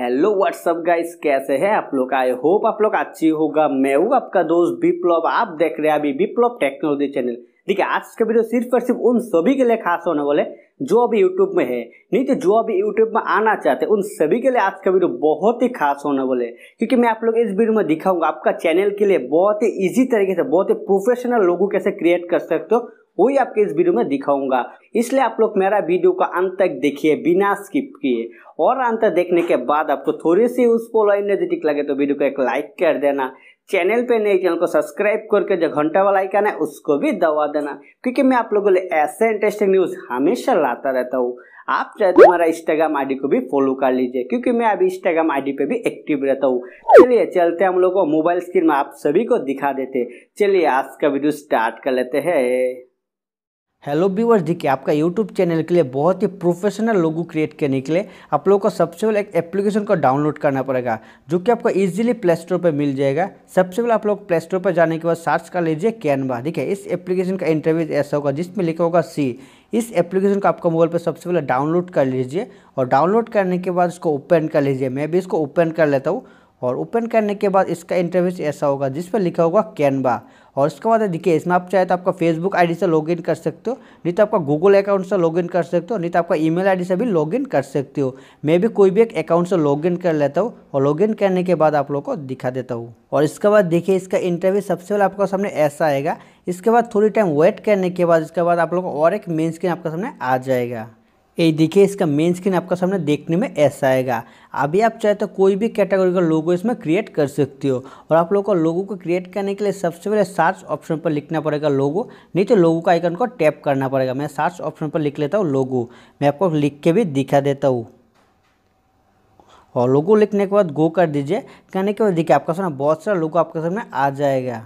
hello what's up guys कैसे हैं आप लोग आई होप आप लोग अच्छी होगा मैं हूँ आपका दोस्त विप्लव आप देख रहे हैं अभी विप्लव टेक्नोलॉजी चैनल देखिए आज का वीडियो सिर्फ और सिर्फ उन सभी के लिए खास होने वाले जो अभी यूट्यूब में है नहीं तो जो अभी यूट्यूब में आना चाहते हैं उन सभी के लिए आज का वीडियो बहुत ही खास होने वाले क्योंकि मैं आप लोग इस वीडियो में दिखाऊंगा आपका चैनल के लिए बहुत ही ईजी तरीके से बहुत ही प्रोफेशनल लोगों कैसे क्रिएट कर सकते हो वही आपके इस वीडियो में दिखाऊंगा इसलिए आप लोग मेरा वीडियो का अंत तक देखिए बिना स्किप किए और अंत देखने के बाद आपको थोड़ी सी यूजफुल और एनर्जेटिक लगे तो वीडियो को एक लाइक कर देना चैनल पे नए चैनल को सब्सक्राइब करके जो घंटा वाला आइकन है उसको भी दबा देना क्योंकि मैं आप लोगों के लिए ऐसे इंटरेस्टिंग न्यूज़ हमेशा लाता रहता हूँ आप चाहे तो मेरा इंस्टाग्राम आईडी को भी फॉलो कर लीजिए क्योंकि मैं अभी इंस्टाग्राम आईडी पे भी एक्टिव रहता हूँ चलिए चलते हम लोग को मोबाइल स्क्रीन में आप सभी को दिखा देते चलिए आज का वीडियो स्टार्ट कर लेते हैं हेलो व्यूवर्स देखिए आपका यूट्यूब चैनल के लिए बहुत ही प्रोफेशनल लोगो क्रिएट करने के लिए आप लोगों को सबसे पहले एक एप्लीकेशन को डाउनलोड करना पड़ेगा जो कि आपको इजीली प्ले स्टोर पर मिल जाएगा सबसे पहले आप लोग प्ले स्टोर पर जाने के बाद सर्च कर लीजिए कैनवा ठीक है इस एप्लीकेशन का इंटरव्यू ऐसा होगा जिसमें लिखा होगा सी इस एप्लीकेशन को आपका मोबाइल पर सबसे पहले डाउनलोड कर लीजिए और डाउनलोड करने के बाद इसको ओपन कर लीजिए मैं भी इसको ओपन कर लेता हूँ और ओपन करने के बाद इसका इंटरव्यूस ऐसा होगा जिस पर लिखा होगा कैनवा और उसके बाद देखिए इसमें आप चाहे तो आपका फेसबुक आईडी से लॉगिन कर सकते हो नहीं तो आपका गूगल अकाउंट से लॉगिन कर सकते हो नहीं तो आपका ईमेल आईडी से भी लॉगिन कर सकते हो मैं भी कोई भी एक अकाउंट से लॉगिन कर लेता हूँ और लॉगिन करने के बाद आप लोग को दिखा देता हूँ और इसके बाद देखिए इसका इंटरव्यू सबसे पहले आपका सामने ऐसा आएगा इसके बाद थोड़ी टाइम वेट करने के बाद इसके बाद आप लोग को और एक मेन स्क्रीन आपका सामने आ जाएगा ये देखिए इसका मेन स्क्रीन आपका सामने देखने में ऐसा आएगा अभी आप चाहे तो कोई भी कैटेगरी का लोगो इसमें क्रिएट कर सकते हो और आप लोगों को लोगो को क्रिएट करने के लिए सबसे पहले सर्च ऑप्शन पर लिखना पड़ेगा लोगो नहीं तो लोगो का आइकन को टैप करना पड़ेगा मैं सर्च ऑप्शन पर लिख लेता हूँ लोगो मैं आपको लिख के भी दिखा देता हूँ और लोगो लिखने के बाद गो कर दीजिए कहने के बाद देखिए आपका सामने बहुत सारा लोगो आपके सामने आ जाएगा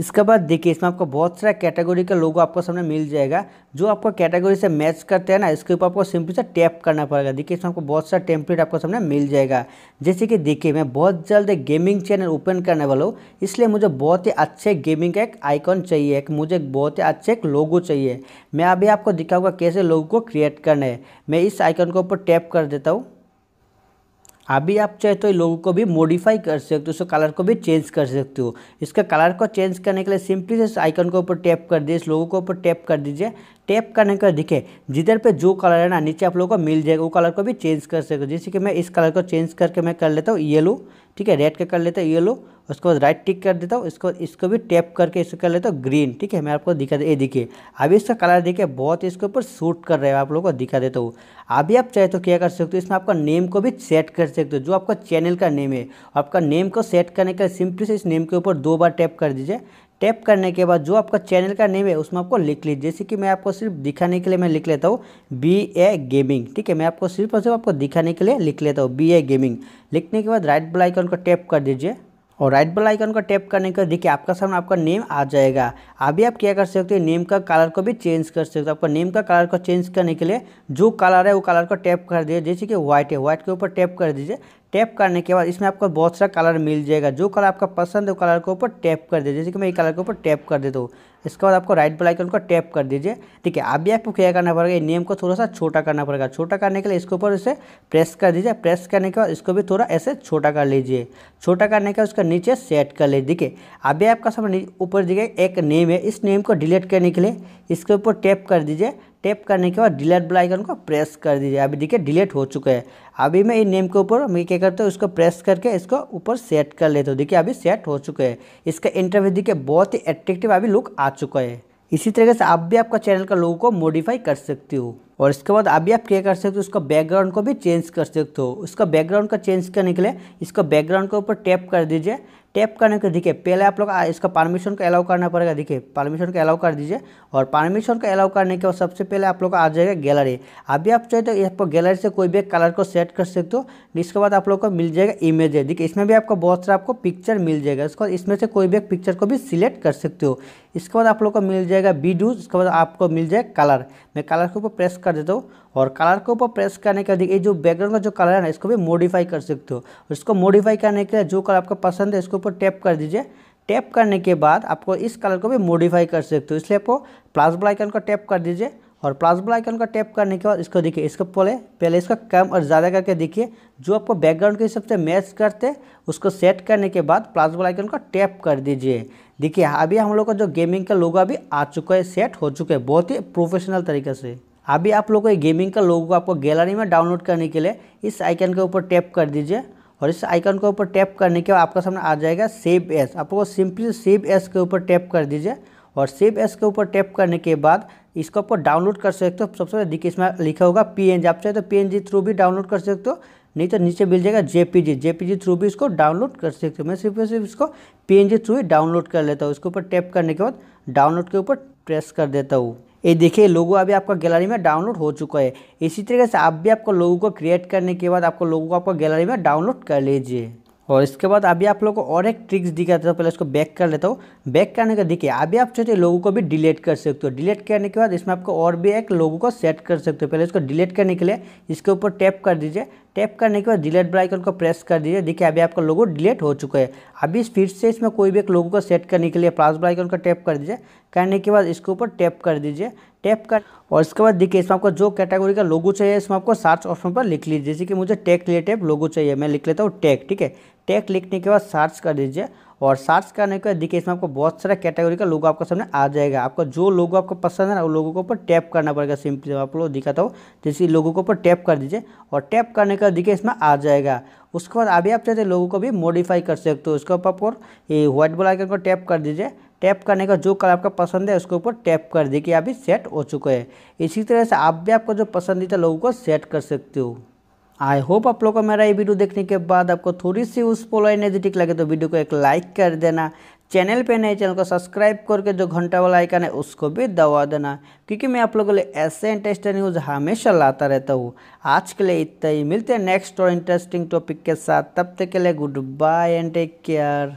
इसके बाद देखिए इसमें आपको बहुत सारे कैटेगरी का लोगो आपको सामने मिल जाएगा जो आपको कैटेगरी से मैच करते हैं ना इसके ऊपर आपको सिंपली से टैप करना पड़ेगा देखिए इसमें आपको बहुत सारा टेम्पलेट आपको सामने मिल जाएगा जैसे कि देखिए मैं बहुत जल्द गेमिंग चैनल ओपन करने वाला हूँ इसलिए मुझे बहुत ही अच्छे गेमिंग का एक आइकॉन चाहिए एक मुझे बहुत ही अच्छे एक लोगो चाहिए मैं अभी आपको दिखाऊंगा कैसे लोगो को क्रिएट करना है मैं इस आइकॉन के ऊपर टैप कर देता हूँ अभी आप चाहे तो लोगों को भी मॉडिफाई कर सकते हो उसको कलर को भी चेंज कर सकते हो इसका कलर को चेंज करने के लिए सिंपली से आइकन के ऊपर टैप कर दीजिए इस लोगों के ऊपर टैप कर दीजिए टैप करने का दिखे जिधर पे जो कलर है ना नीचे आप लोगों को मिल जाएगा वो कलर को भी चेंज कर सकते हो जैसे कि मैं इस कलर को चेंज करके मैं कर लेता हूँ येलो ठीक है रेड का कर लेता हूँ येलो उसके बाद राइट टिक कर देता हूँ इसको इसको भी टैप करके इसको कर लेता हूँ ग्रीन ठीक है मैं आपको दिखा ये देखिए अभी इसका कलर देखिए बहुत इसके ऊपर सूट कर रहे हैं आप लोगों को दिखा देता हूँ अभी आप चाहे तो क्या कर सकते हो इसमें आपका नेम को भी सेट कर सकते हो जो आपका चैनल का नेम है आपका नेम को सेट करने के लिए सिंपली से इस नेम के ऊपर दो बार टैप कर दीजिए टैप करने के बाद जो आपका चैनल का नेम है उसमें आपको लिख लीजिए जैसे कि मैं आपको सिर्फ दिखाने के लिए मैं लिख लेता हूँ बी ए गेमिंग ठीक है मैं आपको सिर्फ और सिर्फ आपको दिखाने के लिए लिख लेता हूँ बी ए गेमिंग लिखने के बाद राइट बल आइकन को टैप कर दीजिए और राइट बल आइकन को टैप करने के बाद देखिए आपका सामने आपका नेम आ जाएगा अभी आप क्या कर सकते हो नेम का कलर को भी चेंज कर सकते हो आपका नेम का कलर को चेंज करने के लिए जो कलर है वो कलर को टैप कर दीजिए जैसे कि व्हाइट है व्हाइट के ऊपर टैप कर दीजिए टैप करने के बाद इसमें आपको बहुत सारा कलर मिल जाएगा जो कलर आपका पसंद है वो कलर के ऊपर टैप कर दीजिए जैसे कि मैं ये कलर के ऊपर टैप कर देता हूँ इसके बाद आपको राइट बल आइकन को टैप कर दीजिए ठीक है अभी आपको क्या करना पड़ेगा नेम को थोड़ा सा छोटा करना पड़ेगा छोटा करने के लिए इसके ऊपर इसे प्रेस कर दीजिए प्रेस करने के बाद इसको भी थोड़ा ऐसे छोटा कर लीजिए छोटा करने के बाद उसका नीचे सेट कर लीजिए देखिए अभी आपका सब ऊपर दिखे एक नेम है इस नेम को डिलीट करने के लिए इसके ऊपर टैप कर दीजिए टैप करने के बाद डिलीट वाला आइकन को प्रेस कर दीजिए अभी देखिए डिलीट हो चुका है अभी मैं इन नेम के ऊपर मैं क्या करता हूँ इसको प्रेस करके इसको ऊपर सेट कर लेता हूँ देखिए अभी सेट हो चुका है इसका इंटरव्यू देखिए बहुत ही अट्रेक्टिव अभी लुक आ चुका है इसी तरीके से आप भी आपका चैनल का लोगों को मॉडिफाई कर सकती हूँ और इसके बाद अभी आप क्या कर सकते हो उसका बैकग्राउंड को भी चेंज कर सकते हो उसका बैकग्राउंड का चेंज करने के लिए इसका बैकग्राउंड के ऊपर टैप कर दीजिए टैप करने के देखिए पहले आप लोग इसका परमिशन को अलाउ करना पड़ेगा देखिए परमिशन को अलाउ कर दीजिए और परमिशन को अलाउ करने के बाद सबसे पहले आप लोग आ जाएगा गैलरी अभी आप चाहे तो आपको पर गैलरी से कोई भी कलर को सेट कर सकते हो जिसके बाद आप लोग को मिल जाएगा इमेज है देखिए इसमें भी आपको बहुत सारा आपको पिक्चर मिल जाएगा इसके बाद इसमें से कोई भी एक पिक्चर को भी सिलेक्ट कर सकते हो इसके बाद आप लोग को मिल जाएगा वीडियो इसके बाद आपको मिल जाएगा कलर मैं कलर के ऊपर प्रेस कर देते हो और कलर के ऊपर प्रेस करने के बाद ये जो बैकग्राउंड का जो कलर है ना इसको भी मॉडिफाई कर सकते हो इसको मॉडिफाई करने के लिए जो कलर आपको पसंद है इसके ऊपर टैप कर दीजिए टैप करने के बाद आपको इस कलर को भी मॉडिफाई कर सकते हो इसलिए आपको प्लास ब्लाइकन को टैप कर दीजिए और प्लाज्मा आइकन का टैप करने के बाद इसको देखिए इसको पहले पहले इसका कम और ज़्यादा करके देखिए जो आपको बैकग्राउंड के हिसाब से मैच करते उसको सेट करने के बाद प्लाज्मा आइकन का टैप कर दीजिए देखिए अभी हम लोग का जो गेमिंग का लोगो अभी आ चुका है सेट हो चुका है बहुत ही प्रोफेशनल तरीके से अभी आप लोगों को गेमिंग का लोगो को आपको गैलरी में डाउनलोड करने के लिए इस आइकन के ऊपर टैप कर दीजिए और इस आइकन के ऊपर टैप करने के बाद आपका सामने आ जाएगा सेव एस आपको सिंपली सेव एस के ऊपर टैप कर दीजिए और सेव एस के ऊपर टैप करने के बाद इसको आपको डाउनलोड कर सकते हो सबसे पहले देखिए इसमें लिखा होगा पी आप चाहे तो पी थ्रू भी डाउनलोड कर सकते हो नहीं तो नीचे मिल जाएगा जेपीजी जेपीजी थ्रू भी इसको डाउनलोड कर सकते हो मैं सिर्फ सिर्फ इसको पीएनजी थ्रू ही डाउनलोड कर लेता हूँ इसके ऊपर टैप करने के बाद डाउनलोड के ऊपर प्रेस कर देता हूँ ये देखिए लोगो अभी आपका गैलरी में डाउनलोड हो चुका है इसी तरीके से आप भी आपको लोगो को क्रिएट करने के बाद आपको लोगों को आपका गैलरी में डाउनलोड कर लीजिए और इसके बाद अभी आप लोगों को और एक ट्रिक्स दिखाता हूँ पहले इसको बैक कर लेता हूँ बैक करने का देखिए अभी आप चाहते लोगों को भी डिलीट कर सकते हो डिलीट करने के बाद इसमें आपको और भी एक लोगों को सेट कर सकते हो पहले इसको डिलीट करने के लिए इसके ऊपर टैप कर दीजिए टैप करने के बाद डिलीट बड़ा आइकन को प्रेस कर दीजिए देखिए अभी आपका लोगो डिलीट हो चुका है अभी फिर से इसमें कोई भी एक लोगो को सेट करने के लिए प्लस बड़ा आइकन को टैप कर दीजिए करने के बाद इसके ऊपर टैप कर दीजिए टैप कर और इसके बाद देखिए इसमें आपको जो कैटेगरी का लोगो चाहिए इसमें आपको सर्च ऑप्शन पर लिख लीजिए जैसे कि मुझे टेक रिलेटेड लोगो चाहिए मैं लिख लेता हूँ टेक ठीक है टेक लिखने के बाद सर्च कर दीजिए और सर्च करने के बाद देखिए इसमें आपको बहुत सारा कैटेगरी का लोगो आपके सामने आ जाएगा आपका जो लोगो आपको पसंद है ना वो लोगों के ऊपर टैप करना पड़ेगा सिंपली आप लोग दिखाता हो जैसे लोगों के ऊपर टैप कर दीजिए और टैप करने का देखिए इसमें आ जाएगा उसके बाद अभी आप चाहते लोगों को भी मॉडिफाई कर सकते हो उसके ऊपर आपको ये व्हाइट बोला आइकन को टैप कर दीजिए टैप करने का जो कलर आपका पसंद है उसके ऊपर टैप कर दीजिए अभी सेट हो चुके हैं इसी तरह से आप भी आपको जो पसंदीदा लोगों को सेट कर सकते हो आई होप आप लोग को मेरा ये वीडियो देखने के बाद आपको थोड़ी सी उस पोलो एनर्जेटिक लगे तो वीडियो को एक लाइक कर देना चैनल पे नए चैनल को सब्सक्राइब करके जो घंटा वाला आइकन है उसको भी दबा देना क्योंकि मैं आप लोगों के लिए ऐसे इंटरेस्टिंग न्यूज़ हमेशा लाता रहता हूँ आज के लिए इतना ही मिलते हैं नेक्स्ट और इंटरेस्टिंग टॉपिक के साथ तब तक के लिए good bye and take care